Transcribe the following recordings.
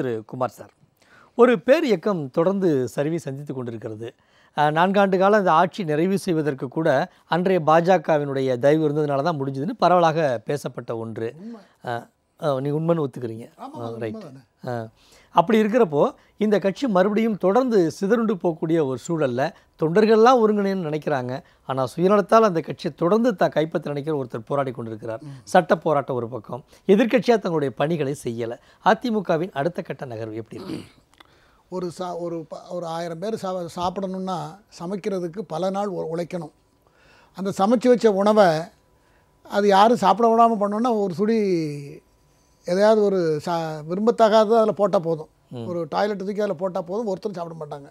திரு Kumar sir ஒரு பேர் இயக்கம் தொடர்ந்து சர்வீஸ் சந்தித்து கொண்டிருக்கிறது நான்காண்டு காலம் இந்த ஆட்சி நிறைவு செய்வதற்கு கூட அன்றைய பாஜகவினுடைய தயவு இருந்ததுனால தான் முடிஞ்சதுன்னு பரவலாக பேசப்பட்ட ஒன்று நீங்கள் உண்மைன்னு ஒத்துக்கிறீங்க ரைட் அப்படி இருக்கிறப்போ இந்த கட்சி மறுபடியும் தொடர்ந்து சிதறுண்டு போகக்கூடிய ஒரு சூழலில் தொண்டர்கள்லாம் ஒருங்கிணைன்னு நினைக்கிறாங்க ஆனால் சுயநலத்தால் அந்த கட்சியை தொடர்ந்து தான் கைப்பற்ற நினைக்கிற ஒருத்தர் போராடி கொண்டிருக்கிறார் சட்ட போராட்டம் ஒரு பக்கம் எதிர்கட்சியாக தங்களுடைய பணிகளை செய்யலை அதிமுகவின் அடுத்த கட்ட நகர்வு எப்படி இருக்கு ஒரு சா ஒரு ஒரு ஆயிரம் பேர் சா சாப்பிடணுன்னா சமைக்கிறதுக்கு பல நாள் உழைக்கணும் அந்த சமைச்சு வச்ச உணவை அது யாரும் சாப்பிட விடாமல் பண்ணோன்னா ஒரு சுடி எதையாவது ஒரு சா விரும்பத்தகாத அதில் போட்டால் போதும் ஒரு டாய்லெட் தூக்கி அதில் போட்டால் போதும் ஒருத்தரும் சாப்பிட மாட்டாங்க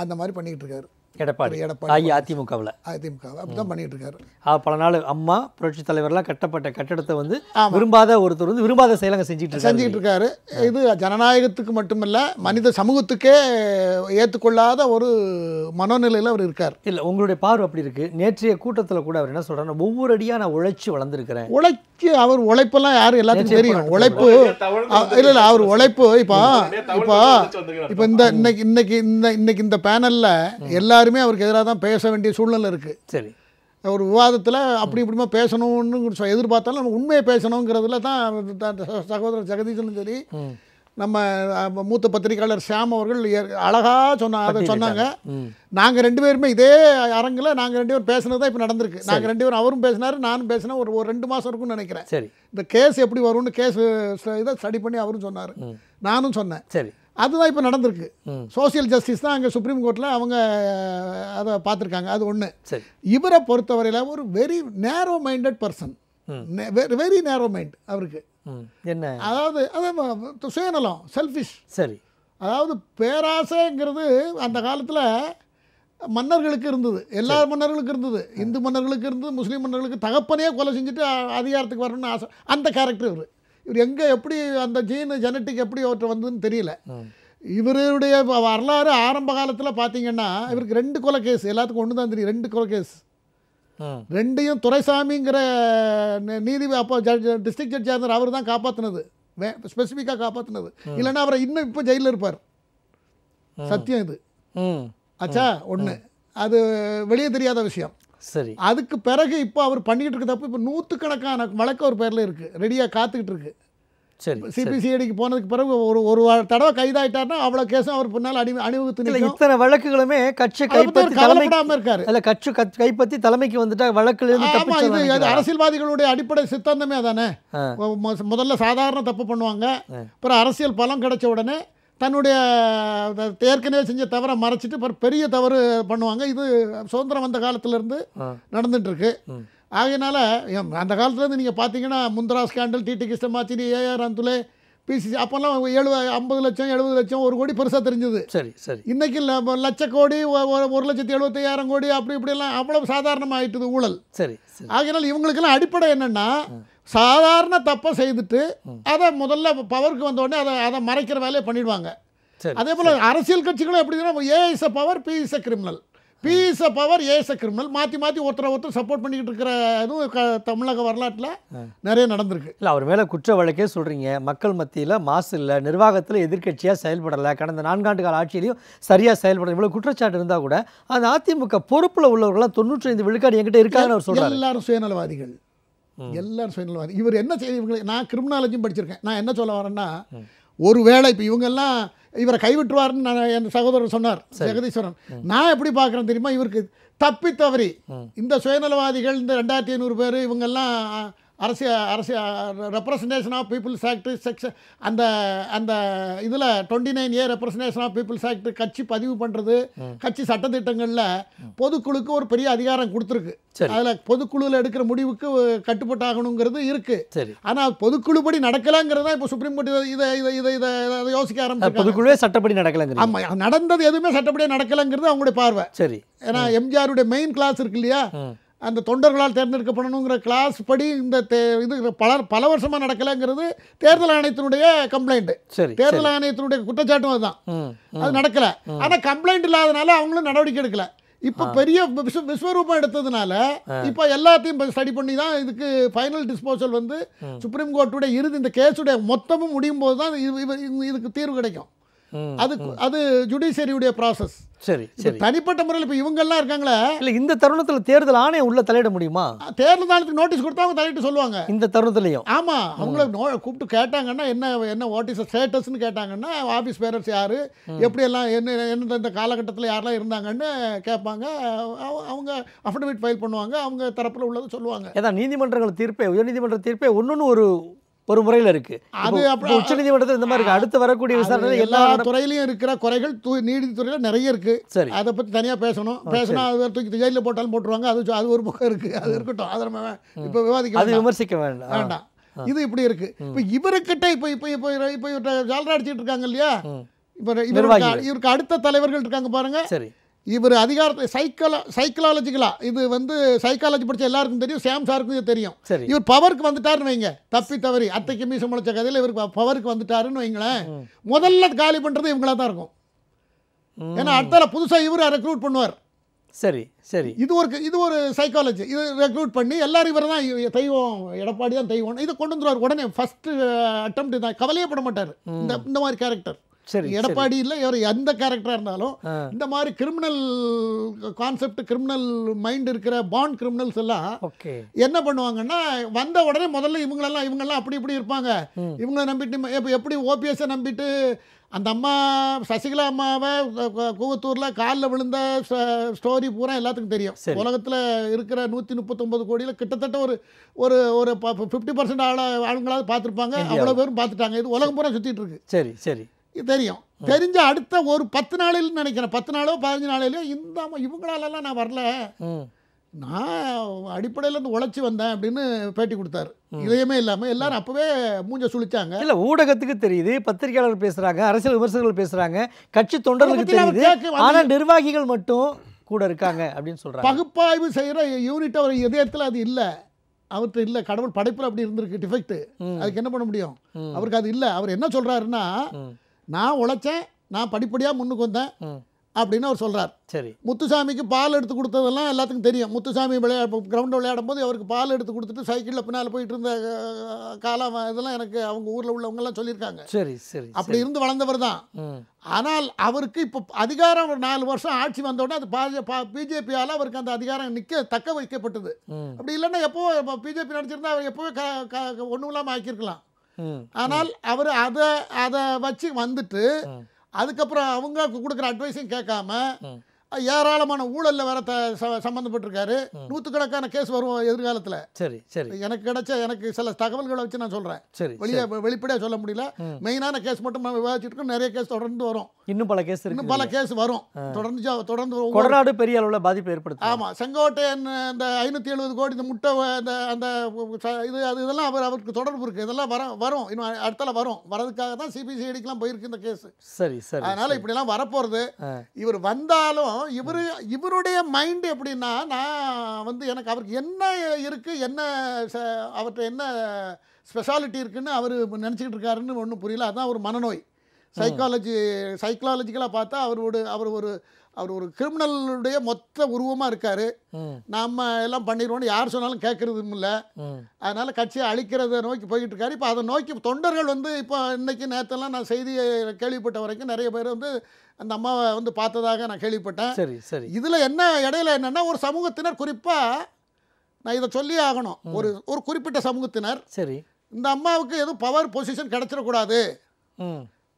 அந்த மாதிரி பண்ணிக்கிட்டு இருக்காரு எடப்பாடி எடப்பாடி அதிமுகவில் அதிமுகவில் அப்படி தான் பண்ணிகிட்டு இருக்காரு பல நாள் அம்மா புரட்சி தலைவர்லாம் கட்டப்பட்ட கட்டடத்தை வந்து விரும்பாத ஒருத்தர் வந்து விரும்பாத செயலங்க செஞ்சுட்டு செஞ்சுட்டு இருக்காரு இது ஜனநாயகத்துக்கு மட்டுமல்ல மனித சமூகத்துக்கே ஏற்றுக்கொள்ளாத ஒரு மனோநிலையில் அவர் இருக்கார் இல்லை உங்களுடைய பார்வை அப்படி இருக்குது நேற்றைய கூட்டத்தில் கூட அவர் என்ன சொல்கிறார் ஒவ்வொரு அடியாக நான் உழைச்சி வளர்ந்துருக்கிறேன் உழைச்சி அவர் உழைப்பெல்லாம் யார் எல்லாத்துக்கும் தெரியும் உழைப்பு இல்லை இல்லை அவர் உழைப்பு இப்போ இப்போ இப்போ இந்த இன்னைக்கு இன்னைக்கு இந்த இன்னைக்கு இந்த பேனலில் எல்லாரும் எல்லாருமே அவருக்கு எதிராக தான் பேச வேண்டிய சூழ்நிலை இருக்குது சரி ஒரு விவாதத்தில் அப்படி இப்படிமா பேசணும்னு எதிர்பார்த்தாலும் நம்ம உண்மையை பேசணுங்கிறதுல தான் சகோதரர் ஜெகதீசனும் சரி நம்ம மூத்த பத்திரிகையாளர் சாம் அவர்கள் அழகாக சொன்ன அதை சொன்னாங்க நாங்கள் ரெண்டு பேருமே இதே அரங்கில் நாங்கள் ரெண்டு பேரும் பேசுனது தான் இப்போ நடந்திருக்கு நாங்கள் ரெண்டு பேரும் அவரும் பேசினார் நானும் பேசினேன் ஒரு ஒரு ரெண்டு மாதம் இருக்கும்னு நினைக்கிறேன் சரி இந்த கேஸ் எப்படி வரும்னு கேஸ் இதை ஸ்டடி பண்ணி அவரும் சொன்னார் நானும் சொன்னேன் சரி அதுதான் இப்போ நடந்திருக்கு சோசியல் ஜஸ்டிஸ் தான் அங்கே சுப்ரீம் கோர்ட்டில் அவங்க அதை பார்த்துருக்காங்க அது ஒன்று இவரை பொறுத்தவரையில் ஒரு very narrow minded person very narrow mind அவருக்கு என்ன அதாவது அதாவது சுயநலம் செல்ஃபிஷ் சரி அதாவது பேராசைங்கிறது அந்த காலத்தில் மன்னர்களுக்கு இருந்தது எல்லா மன்னர்களுக்கு இருந்தது இந்து மன்னர்களுக்கு இருந்தது முஸ்லீம் மன்னர்களுக்கு தகப்பனையே கொலை செஞ்சுட்டு அதிகாரத்துக்கு வரணும்னு ஆசை அந்த கேரக்டர் இவர் இவர் எங்கே எப்படி அந்த ஜீனு ஜெனட்டிக் எப்படி அவர்கிட்ட வந்ததுன்னு தெரியல இவருடைய வரலாறு ஆரம்ப காலத்தில் பார்த்தீங்கன்னா இவருக்கு ரெண்டு கொலை கேஸ் எல்லாத்துக்கும் ஒன்று தான் தெரியும் ரெண்டு கொலை கேஸ் ரெண்டையும் துரைசாமிங்கிற நீதி அப்போ ஜட்ஜ் டிஸ்ட்ரிக்ட் ஜட்ஜாக இருந்தார் அவர் தான் காப்பாற்றினது ஸ்பெசிஃபிக்காக காப்பாற்றினது இல்லைன்னா அவரை இன்னும் இப்போ ஜெயிலில் இருப்பார் சத்தியம் இது ஆச்சா ஒன்று அது வெளியே தெரியாத விஷயம் சரி அதுக்கு பிறகு இப்போ அவர் பண்ணிக்கிட்டு தப்பு இப்போ நூற்றுக்கணக்கான வழக்கு ஒரு பேரில் இருக்குது ரெடியாக காத்துக்கிட்டு இருக்கு சரி சிபிசிஐடிக்கு போனதுக்கு பிறகு ஒரு ஒரு தடவை கைதாயிட்டார்னா அவ்வளோ கேஸும் அவர் பின்னால் அடி அணிவகுத்து இத்தனை வழக்குகளுமே கட்சி கைப்பற்றி கவலைப்படாமல் இருக்காரு இல்லை கட்சி கைப்பற்றி தலைமைக்கு வந்துட்டா வழக்கில் ஆமாம் இது அரசியல்வாதிகளுடைய அடிப்படை சித்தாந்தமே அதானே முதல்ல சாதாரண தப்பு பண்ணுவாங்க அப்புறம் அரசியல் பலம் கிடைச்ச உடனே தன்னுடைய ஏற்கனவே செஞ்ச தவறை மறைச்சிட்டு பெரிய தவறு பண்ணுவாங்க இது சுதந்திரம் வந்த காலத்திலேருந்து நடந்துட்டுருக்கு ஆகையினால அந்த காலத்துலேருந்து நீங்கள் பார்த்தீங்கன்னா Mundhra scandal TT Krishnamachari AR Antulay PCC அப்போல்லாம் எழுவ ஐம்பது லட்சம் எழுபது லட்சம் ஒரு கோடி பெருசாக தெரிஞ்சது சரி சரி இன்றைக்கி லட்ச கோடி ஒரு லட்சத்தி எழுபத்தையாயிரம் கோடி அப்படி இப்படிலாம் அவ்வளோ சாதாரணமாகிட்டது ஊழல் சரி ஆகையினால் இவங்களுக்கெல்லாம் அடிப்படை என்னென்னா சாதாரண தப்பை செய்துட்டு அதை முதல்ல பவருக்கு உடனே அதை அதை மறைக்கிற வேலையை பண்ணிடுவாங்க அதே போல் அரசியல் கட்சிகளும் எப்படின்னா A is a power B is a criminal B is a power A is a criminal மாற்றி மாற்றி ஒருத்தரை ஒருத்தர் சப்போர்ட் பண்ணிக்கிட்டு இருக்கிற அதுவும் க தமிழக வரலாற்றில் நிறைய நடந்திருக்கு இல்லை அவர் மேலே குற்ற வழக்கே சொல்கிறீங்க மக்கள் மத்தியில் மாசு இல்லை நிர்வாகத்தில் எதிர்கட்சியாக செயல்படலை கடந்த நான்காண்டு கால ஆட்சியிலையும் சரியாக செயல்படலை இவ்வளோ குற்றச்சாட்டு இருந்தால் கூட அந்த அதிமுக பொறுப்பில் உள்ளவர்களாம் தொண்ணூற்றி ஐந்து விழுக்காடு என்கிட்ட இருக்காங்கன்னு அவர் சொல்கிறார் எல்லாரும் சுயநலவாதிகள் எல்லாரும் சுயநலவாதி இவர் என்ன செய்ய இவங்களை நான் கிரிமினாலஜியும் படிச்சிருக்கேன் நான் என்ன சொல்ல வரேன்னா ஒரு வேளை இப்போ இவங்கெல்லாம் இவரை கைவிட்டுவார்னு நான் என் சகோதரர் சொன்னார் ஜெகதீஸ்வரன் நான் எப்படி பார்க்குறேன் தெரியுமா இவருக்கு தப்பி தவறி இந்த சுயநலவாதிகள் இந்த ரெண்டாயிரத்தி ஐநூறு பேர் இவங்கெல்லாம் அரசிய அரசிய representation of people's act section அந்த அந்த இதில் twenty nine A representation of people's act கட்சி பதிவு பண்ணுறது கட்சி சட்டத்திட்டங்களில் பொதுக்குழுக்கு ஒரு பெரிய அதிகாரம் கொடுத்துருக்கு அதில் பொதுக்குழுவில் எடுக்கிற முடிவுக்கு கட்டுப்பட்டாகணுங்கிறது இருக்குது ஆனால் பொதுக்குழுபடி நடக்கலாங்கிறது தான் இப்போ சுப்ரீம் கோர்ட் இதை இதை இதை இதை இதை யோசிக்க ஆரம்பிச்சு பொதுக்குழுவே சட்டப்படி நடக்கலங்க ஆமாம் நடந்தது எதுவுமே சட்டப்படியாக நடக்கலைங்கிறது அவங்களுடைய பார்வை சரி ஏன்னா எம்ஜிஆருடைய மெயின் கிளாஸ் இருக்கு இல்லையா அந்த தொண்டர்களால் தேர்ந்தெடுக்கப்படணுங்கிற கிளாஸ் படி இந்த தே இது பல பல வருஷமாக நடக்கலைங்கிறது தேர்தல் ஆணையத்தினுடைய கம்ப்ளைண்ட் சரி தேர்தல் ஆணையத்தினுடைய குற்றச்சாட்டும் அதுதான் அது நடக்கலை ஆனால் கம்ப்ளைண்ட் இல்லாதனால அவங்களும் நடவடிக்கை எடுக்கலை இப்போ பெரிய விஸ்வ விஸ்வரூபம் எடுத்ததுனால இப்போ எல்லாத்தையும் ஸ்டடி பண்ணி தான் இதுக்கு ஃபைனல் டிஸ்போசல் வந்து சுப்ரீம் கோர்ட்டுடைய இறுதி இந்த கேஸுடைய மொத்தமும் முடியும் போது தான் இதுக்கு தீர்வு கிடைக்கும் அது அது ஜுடிஷியரியுடைய ப்ராசஸ் சரி சரி தனிப்பட்ட முறையில் இப்போ இவங்கெல்லாம் இருக்காங்களே இல்லை இந்த தருணத்தில் தேர்தல் ஆணையம் உள்ள தலையிட முடியுமா தேர்தல் ஆணையத்துக்கு நோட்டீஸ் கொடுத்தா அவங்க தலையிட்டு சொல்லுவாங்க இந்த தருணத்துலையும் ஆமாம் அவங்கள கூப்பிட்டு கேட்டாங்கன்னா என்ன என்ன வாட் இஸ் ஸ்டேட்டஸ்னு கேட்டாங்கன்னா ஆஃபீஸ் பேரர்ஸ் யார் எப்படியெல்லாம் என்ன எந்தெந்த காலகட்டத்தில் யாரெல்லாம் இருந்தாங்கன்னு கேட்பாங்க அவங்க அஃபிடவிட் ஃபைல் பண்ணுவாங்க அவங்க தரப்பில் உள்ளதை சொல்லுவாங்க ஏதாவது நீதிமன்றங்கள் தீர்ப்பே உயர்நீதிமன்ற தீர்ப்பே ஒன்று ஒரு ஒரு முறையில் இருக்கு அது உச்ச நீதிமன்றத்தில் இந்த மாதிரி இருக்கு அடுத்து வரக்கூடிய விசாரணை எல்லா துறையிலையும் இருக்கிற குறைகள் தூ நீதித்துறையில் நிறைய இருக்கு சரி அதை பற்றி தனியாக பேசணும் பேசினா அது தூக்கி ஜெயிலில் போட்டாலும் போட்டுருவாங்க அது அது ஒரு பக்கம் இருக்கு அது இருக்கட்டும் அதை நம்ம இப்போ விவாதிக்க அது விமர்சிக்க வேண்டாம் வேண்டாம் இது இப்படி இருக்கு இப்போ இவருக்கிட்ட இப்போ இப்போ இப்போ இப்போ இவர்கிட்ட ஜாலரா அடிச்சிட்டு இருக்காங்க இல்லையா இப்போ இவருக்கு இவருக்கு அடுத்த தலைவர்கள் இருக்காங்க பாருங்க சரி இவர் அதிகாரத்தை சைக்கலா சைக்கலாலஜிக்கலாக இது வந்து சைக்காலஜி படித்த எல்லாருக்கும் தெரியும் சாம் சாருக்கும் தெரியும் இவர் பவருக்கு வந்துட்டாருன்னு வைங்க தப்பி தவறி அத்தைக்கு மீச முளைச்ச கதையில் இவர் பவருக்கு வந்துட்டாருன்னு வைங்களேன் முதல்ல காலி பண்ணுறது இவங்களா தான் இருக்கும் ஏன்னா அடுத்தால புதுசாக இவர் ரெக்ரூட் பண்ணுவார் சரி சரி இது ஒரு இது ஒரு சைக்காலஜி இது ரெக்ரூட் பண்ணி எல்லாரும் இவர் தான் தெய்வம் எடப்பாடி தான் தெய்வம் இதை கொண்டு வந்துருவார் உடனே ஃபஸ்ட்டு அட்டம் uh, தான் கவலையே பட மாட்டார் இந்த இந்த மாதிரி கேரக்டர் சரி எடப்பாடியில் இவர் எந்த கேரக்டராக இருந்தாலும் இந்த மாதிரி கிரிமினல் கான்செப்ட் கிரிமினல் மைண்ட் இருக்கிற பாண்ட் கிரிமினல்ஸ் எல்லாம் என்ன பண்ணுவாங்கன்னா வந்த உடனே முதல்ல இவங்களெல்லாம் இவங்கெல்லாம் அப்படி இப்படி இருப்பாங்க இவங்கள நம்பிட்டு எப்படி ஓபிஎஸ்ஸை நம்பிட்டு அந்த அம்மா சசிகலா அம்மாவை கூவத்தூரில் காலில் விழுந்த ஸ்டோரி பூரா எல்லாத்துக்கும் தெரியும் உலகத்தில் இருக்கிற நூற்றி முப்பத்தொம்பது கோடியில் கிட்டத்தட்ட ஒரு ஒரு ஒரு ஃபிஃப்டி பர்சன்ட் ஆள ஆளுங்களாவது பார்த்துருப்பாங்க அவ்வளோ பேரும் பார்த்துட்டாங்க இது உலகம் பூரா சுற்றிட்டு இருக்கு சரி சரி தெரியும் தெரிஞ்ச அடுத்த ஒரு பத்து நாளில் நினைக்கிறேன் பத்து நாளோ பதினஞ்சு நாளிலோ இந்த இவங்களாலலாம் நான் வரல நான் அடிப்படையில் இருந்து உழைச்சி வந்தேன் அப்படின்னு பேட்டி கொடுத்தாரு இதயமே இல்லாமல் எல்லாரும் அப்போவே மூஞ்ச சுழிச்சாங்க இல்லை ஊடகத்துக்கு தெரியுது பத்திரிகையாளர்கள் பேசுகிறாங்க அரசியல் விமர்சகர்கள் பேசுகிறாங்க கட்சி தொண்டர்களுக்கு தெரியுது ஆனால் நிர்வாகிகள் மட்டும் கூட இருக்காங்க அப்படின்னு சொல்கிறாங்க பகுப்பாய்வு செய்கிற யூனிட் அவர் இதயத்தில் அது இல்லை அவர்கிட்ட இல்லை கடவுள் படைப்பில் அப்படி இருந்திருக்கு டிஃபெக்ட் அதுக்கு என்ன பண்ண முடியும் அவருக்கு அது இல்லை அவர் என்ன சொல்கிறாருன்னா நான் உழைச்சேன் நான் படிப்படியாக முன்னுக்கு வந்தேன் அப்படின்னு அவர் சொல்கிறார் சரி முத்துசாமிக்கு பால் எடுத்து கொடுத்ததெல்லாம் எல்லாத்துக்கும் தெரியும் முத்துசாமி விளையா கிரவுண்டில் விளையாடும் போது அவருக்கு பால் எடுத்து கொடுத்துட்டு சைக்கிளில் பின்னால் போயிட்டு இருந்த காலம் இதெல்லாம் எனக்கு அவங்க ஊரில் உள்ளவங்கெல்லாம் சொல்லியிருக்காங்க சரி சரி அப்படி இருந்து வளர்ந்தவர் தான் ஆனால் அவருக்கு இப்போ அதிகாரம் ஒரு நாலு வருஷம் ஆட்சி வந்தோடனே அது பாஜ பிஜேபியால் அவருக்கு அந்த அதிகாரம் நிற்க தக்க வைக்கப்பட்டது அப்படி இல்லைன்னா எப்போ பிஜேபி நினச்சிருந்தா அவர் எப்போவே ஒன்றும் இல்லாமல் ஆக்கியிருக்கலாம் ஆனால் அவர் அதை அதை வச்சு வந்துட்டு அதுக்கப்புறம் அவங்க கொடுக்குற அட்வைஸையும் கேட்காம ஏராளமான ஊழலில் வேற த சம்மந்தப்பட்டிருக்காரு நூற்றுக்கணக்கான கேஸ் வரும் எதிர்காலத்தில் சரி சரி எனக்கு கிடைச்ச எனக்கு சில தகவல்களை வச்சு நான் சொல்கிறேன் சரி வெளியே வெளிப்படையாக சொல்ல முடியல மெயினான கேஸ் மட்டும் நம்ம விவாதிச்சுட்டு நிறைய கேஸ் தொடர்ந்து வரும் இன்னும் பல கேஸ் இன்னும் பல கேஸ் வரும் தொடர்ந்து தொடர்ந்து கொடநாடு பெரிய அளவில் பாதிப்பு ஏற்படுத்தும் ஆமாம் செங்கோட்டையன் அந்த ஐநூற்றி எழுபது கோடி இந்த முட்டை அந்த அந்த இது அது இதெல்லாம் அவர் அவருக்கு தொடர்பு இருக்குது இதெல்லாம் வர வரும் இன்னும் அடுத்தால வரும் வரதுக்காக தான் சிபிசிஐடிக்கெலாம் போயிருக்கு இந்த கேஸ் சரி சரி அதனால் இப்படிலாம் வரப்போகிறது இவர் வந்தாலும் இருந்தாலும் இவர் இவருடைய மைண்டு எப்படின்னா நான் வந்து எனக்கு அவருக்கு என்ன இருக்குது என்ன அவர்கிட்ட என்ன ஸ்பெஷாலிட்டி இருக்குதுன்னு அவர் நினச்சிக்கிட்டு இருக்காருன்னு ஒன்றும் புரியல அதுதான் ஒரு மனநோய் சைக்காலஜி சைக்காலஜிக்கலாக பார்த்தா அவரோட அவர் ஒரு அவர் ஒரு கிரிமினலுடைய மொத்த உருவமாக இருக்கார் நாம் எல்லாம் பண்ணிடுவோம்னு யார் சொன்னாலும் கேட்குறதும் இல்லை அதனால் கட்சியை அழிக்கிறத நோக்கி போய்கிட்டு இருக்காரு இப்போ அதை நோக்கி தொண்டர்கள் வந்து இப்போ இன்றைக்கி நேரத்தெல்லாம் நான் செய்தியை கேள்விப்பட்ட வரைக்கும் நிறைய பேர் வந்து அந்த அம்மாவை வந்து பார்த்ததாக நான் கேள்விப்பட்டேன் சரி சரி இதில் என்ன இடையில என்னென்னா ஒரு சமூகத்தினர் குறிப்பாக நான் இதை சொல்லி ஆகணும் ஒரு ஒரு குறிப்பிட்ட சமூகத்தினர் சரி இந்த அம்மாவுக்கு எதுவும் பவர் பொசிஷன் கிடச்சிடக்கூடாது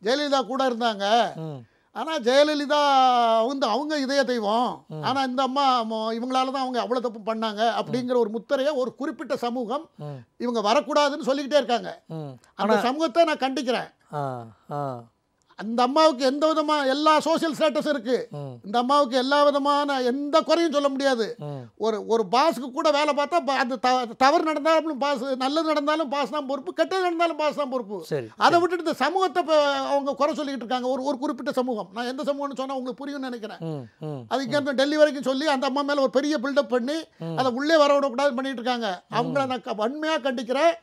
ஜெயலலிதா கூட இருந்தாங்க ஆனால் ஜெயலலிதா வந்து அவங்க இதய தெய்வம் ஆனால் இந்த அம்மா இவங்களால தான் அவங்க அவ்வளோ தப்பு பண்ணாங்க அப்படிங்கிற ஒரு முத்திரையை ஒரு குறிப்பிட்ட சமூகம் இவங்க வரக்கூடாதுன்னு சொல்லிக்கிட்டே இருக்காங்க அந்த சமூகத்தை நான் கண்டிக்கிறேன் அந்த அம்மாவுக்கு எந்த விதமா எல்லா சோசியல் ஸ்டேட்டஸ் இருக்கு இந்த அம்மாவுக்கு எல்லா விதமான எந்த குறையும் சொல்ல முடியாது ஒரு ஒரு பாஸுக்கு கூட வேலை பார்த்தா அந்த தவறு நடந்தாலும் பாஸ் நல்லது நடந்தாலும் பாஸ் தான் பொறுப்பு கெட்டது நடந்தாலும் பாஸ் தான் பொறுப்பு அதை விட்டுட்டு இந்த சமூகத்தை அவங்க குறை சொல்லிக்கிட்டு இருக்காங்க ஒரு ஒரு குறிப்பிட்ட சமூகம் நான் எந்த சமூகம்னு சொன்னால் உங்களுக்கு புரியும்னு நினைக்கிறேன் அதுக்கு டெல்லி வரைக்கும் சொல்லி அந்த அம்மா மேலே ஒரு பெரிய பில்டப் பண்ணி அதை உள்ளே வர விடக்கூடாது பண்ணிட்டு இருக்காங்க அவங்கள நான் வன்மையாக கண்டிக்கிறேன்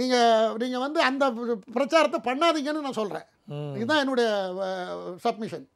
நீங்கள் நீங்கள் வந்து அந்த பிரச்சாரத்தை பண்ணாதீங்கன்னு நான் சொல்கிறேன் இதுதான் என்னுடைய சப்மிஷன்